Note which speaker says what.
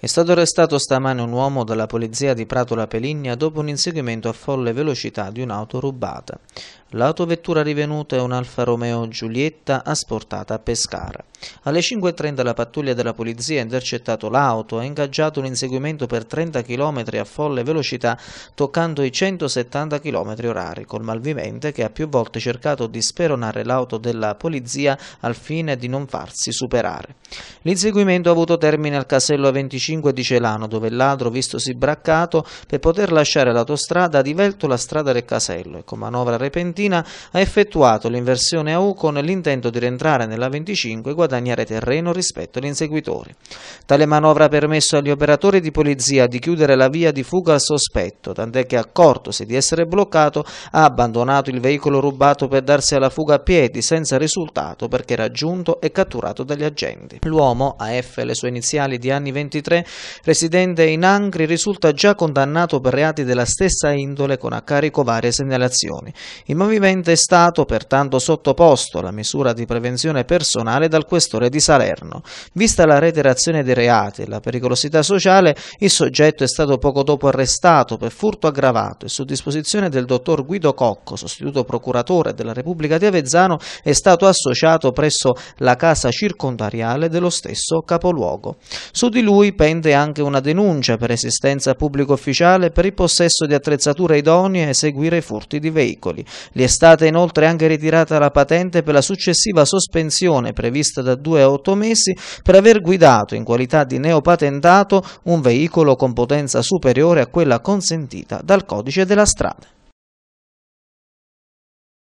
Speaker 1: È stato arrestato stamane un uomo dalla polizia di Pratola Peligna dopo un inseguimento a folle velocità di un'auto rubata. L'autovettura rivenuta è un Alfa Romeo Giulietta asportata a Pescara. Alle 5.30 la pattuglia della polizia ha intercettato l'auto e ingaggiato un inseguimento per 30 km a folle velocità toccando i 170 km orari col malvivente che ha più volte cercato di speronare l'auto della polizia al fine di non farsi superare. L'inseguimento ha avuto termine al casello 25 di Celano dove il ladro, vistosi braccato, per poter lasciare l'autostrada ha divelto la strada del casello e con manovra repentina Fiorentina ha effettuato l'inversione a U con l'intento di rientrare nella 25 e guadagnare terreno rispetto agli inseguitori. Tale manovra ha permesso agli operatori di polizia di chiudere la via di fuga al sospetto, tant'è che accortosi di essere bloccato ha abbandonato il veicolo rubato per darsi alla fuga a piedi senza risultato perché raggiunto e catturato dagli agenti. L'uomo, AF le sue iniziali di anni 23, residente in Angri, risulta già condannato per reati della stessa indole con a carico varie segnalazioni. In convivente è stato pertanto sottoposto alla misura di prevenzione personale dal questore di Salerno. Vista la reiterazione dei reati e la pericolosità sociale, il soggetto è stato poco dopo arrestato per furto aggravato e su disposizione del dottor Guido Cocco, sostituto procuratore della Repubblica di Avezzano, è stato associato presso la casa circondariale dello stesso capoluogo. Su di lui pende anche una denuncia per esistenza pubblico ufficiale per il possesso di attrezzature idonee a eseguire furti di veicoli. Gli è stata inoltre anche ritirata la patente per la successiva sospensione prevista da 2 a 8 mesi per aver guidato in qualità di neopatentato un veicolo con potenza superiore a quella consentita dal codice della strada.